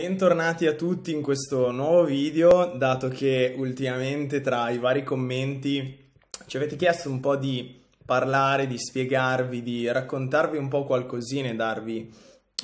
bentornati a tutti in questo nuovo video, dato che ultimamente tra i vari commenti ci avete chiesto un po' di parlare, di spiegarvi, di raccontarvi un po' qualcosina e darvi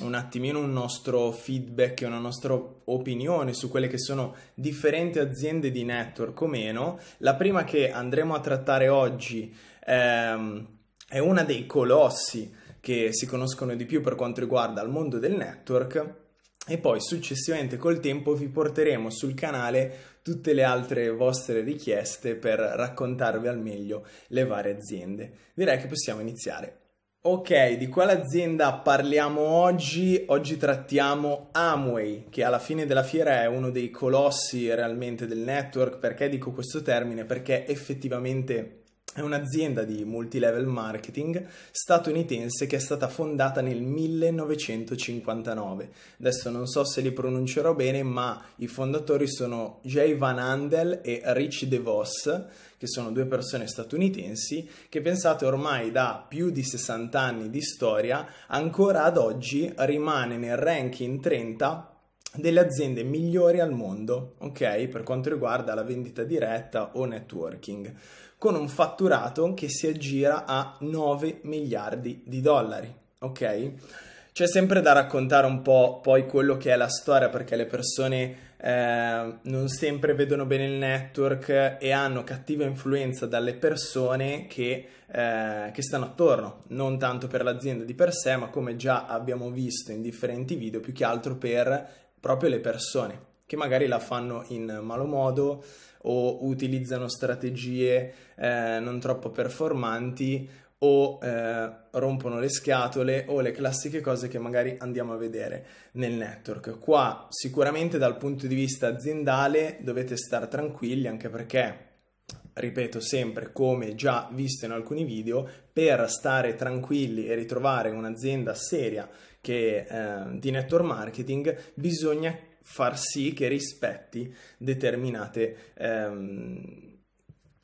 un attimino un nostro feedback, una nostra opinione su quelle che sono differenti aziende di network o meno. La prima che andremo a trattare oggi ehm, è una dei colossi che si conoscono di più per quanto riguarda il mondo del network e poi successivamente col tempo vi porteremo sul canale tutte le altre vostre richieste per raccontarvi al meglio le varie aziende. Direi che possiamo iniziare. Ok, di quale azienda parliamo oggi? Oggi trattiamo Amway, che alla fine della fiera è uno dei colossi realmente del network. Perché dico questo termine? Perché effettivamente è un'azienda di multilevel marketing statunitense che è stata fondata nel 1959. Adesso non so se li pronuncerò bene, ma i fondatori sono Jay Van Andel e Rich DeVos, che sono due persone statunitensi che pensate ormai da più di 60 anni di storia, ancora ad oggi rimane nel ranking 30 delle aziende migliori al mondo, ok? Per quanto riguarda la vendita diretta o networking, con un fatturato che si aggira a 9 miliardi di dollari, ok? C'è sempre da raccontare un po' poi quello che è la storia perché le persone eh, non sempre vedono bene il network e hanno cattiva influenza dalle persone che, eh, che stanno attorno, non tanto per l'azienda di per sé, ma come già abbiamo visto in differenti video, più che altro per proprio le persone che magari la fanno in malo modo o utilizzano strategie eh, non troppo performanti o eh, rompono le scatole o le classiche cose che magari andiamo a vedere nel network. Qua sicuramente dal punto di vista aziendale dovete stare tranquilli anche perché ripeto sempre come già visto in alcuni video, per stare tranquilli e ritrovare un'azienda seria che, eh, di network marketing bisogna far sì che rispetti determinate... Ehm,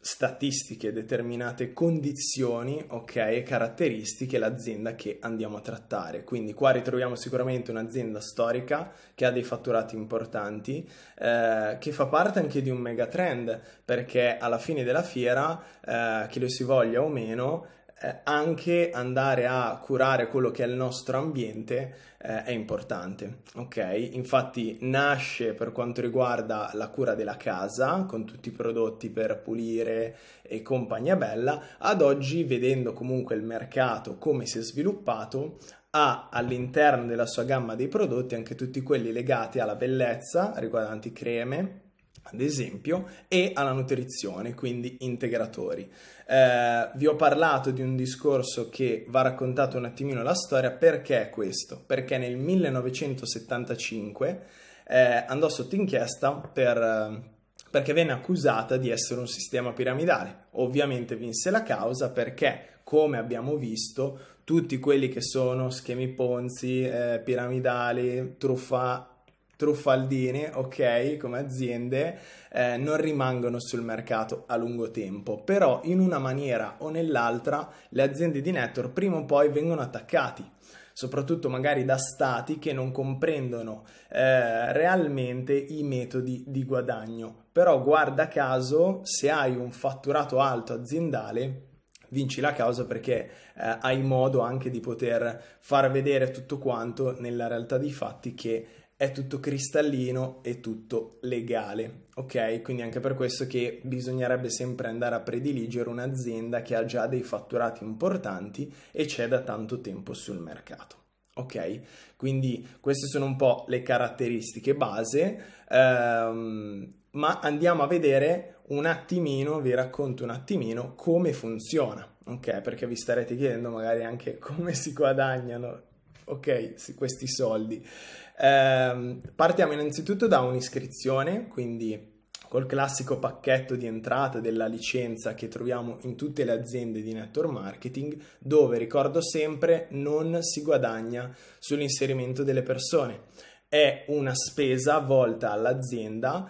statistiche, determinate condizioni, ok, e caratteristiche l'azienda che andiamo a trattare. Quindi qua ritroviamo sicuramente un'azienda storica che ha dei fatturati importanti, eh, che fa parte anche di un megatrend, perché alla fine della fiera, eh, che lo si voglia o meno, eh, anche andare a curare quello che è il nostro ambiente eh, è importante, ok? Infatti nasce per quanto riguarda la cura della casa, con tutti i prodotti per pulire e compagnia bella, ad oggi vedendo comunque il mercato come si è sviluppato, ha all'interno della sua gamma dei prodotti anche tutti quelli legati alla bellezza, riguardanti creme, ad esempio, e alla nutrizione, quindi integratori. Eh, vi ho parlato di un discorso che va raccontato un attimino la storia, perché è questo? Perché nel 1975 eh, andò sotto inchiesta per, eh, perché venne accusata di essere un sistema piramidale. Ovviamente vinse la causa perché, come abbiamo visto, tutti quelli che sono schemi ponzi, eh, piramidali, truffa truffaldine, ok, come aziende, eh, non rimangono sul mercato a lungo tempo, però in una maniera o nell'altra le aziende di network prima o poi vengono attaccati soprattutto magari da stati che non comprendono eh, realmente i metodi di guadagno. Però guarda caso, se hai un fatturato alto aziendale, vinci la causa perché eh, hai modo anche di poter far vedere tutto quanto nella realtà dei fatti che è tutto cristallino e tutto legale, ok? Quindi anche per questo che bisognerebbe sempre andare a prediligere un'azienda che ha già dei fatturati importanti e c'è da tanto tempo sul mercato. Ok, quindi queste sono un po' le caratteristiche base, ehm, ma andiamo a vedere un attimino, vi racconto un attimino come funziona, ok? Perché vi starete chiedendo magari anche come si guadagnano ok, questi soldi? Eh, partiamo innanzitutto da un'iscrizione, quindi col classico pacchetto di entrata della licenza che troviamo in tutte le aziende di network marketing, dove ricordo sempre non si guadagna sull'inserimento delle persone. È una spesa volta all'azienda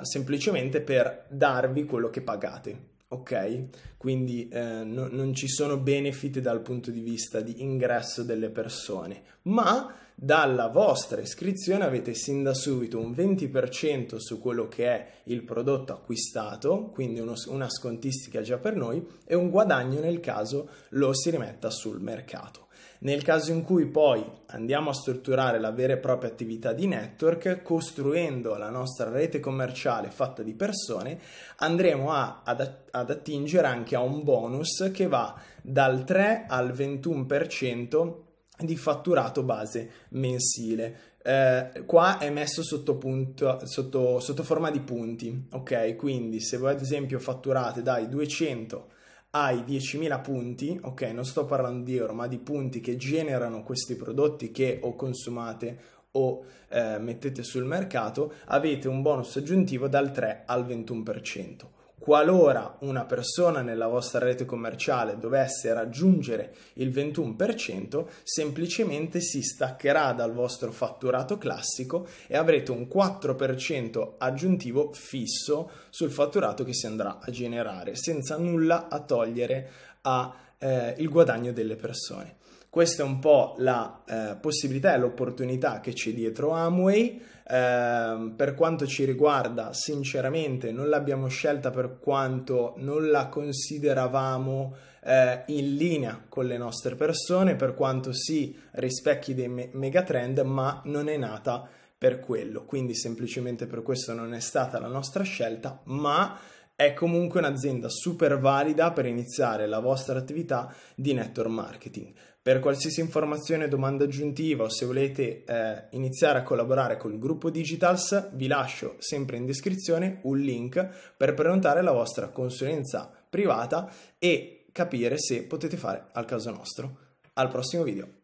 eh, semplicemente per darvi quello che pagate. Ok, quindi eh, no, non ci sono benefit dal punto di vista di ingresso delle persone, ma dalla vostra iscrizione avete sin da subito un 20% su quello che è il prodotto acquistato, quindi uno, una scontistica già per noi, e un guadagno nel caso lo si rimetta sul mercato. Nel caso in cui poi andiamo a strutturare la vera e propria attività di network, costruendo la nostra rete commerciale fatta di persone, andremo a, ad, ad attingere anche a un bonus che va dal 3 al 21% di fatturato base mensile. Eh, qua è messo sotto, punto, sotto, sotto forma di punti, ok? Quindi se voi ad esempio fatturate dai 200 hai 10.000 punti, ok, non sto parlando di euro, ma di punti che generano questi prodotti che o consumate o eh, mettete sul mercato, avete un bonus aggiuntivo dal 3 al 21%. Qualora una persona nella vostra rete commerciale dovesse raggiungere il 21%, semplicemente si staccherà dal vostro fatturato classico e avrete un 4% aggiuntivo fisso sul fatturato che si andrà a generare, senza nulla a togliere al eh, guadagno delle persone. Questa è un po' la eh, possibilità e l'opportunità che c'è dietro Amway. Eh, per quanto ci riguarda, sinceramente non l'abbiamo scelta per quanto non la consideravamo eh, in linea con le nostre persone, per quanto si rispecchi dei me- megatrend, ma non è nata per quello. Quindi semplicemente per questo non è stata la nostra scelta, ma è comunque un'azienda super valida per iniziare la vostra attività di network marketing. Per qualsiasi informazione domanda aggiuntiva o se volete eh, iniziare a collaborare con il gruppo Digitals, vi lascio sempre in descrizione un link per prenotare la vostra consulenza privata e capire se potete fare al caso nostro. Al prossimo video.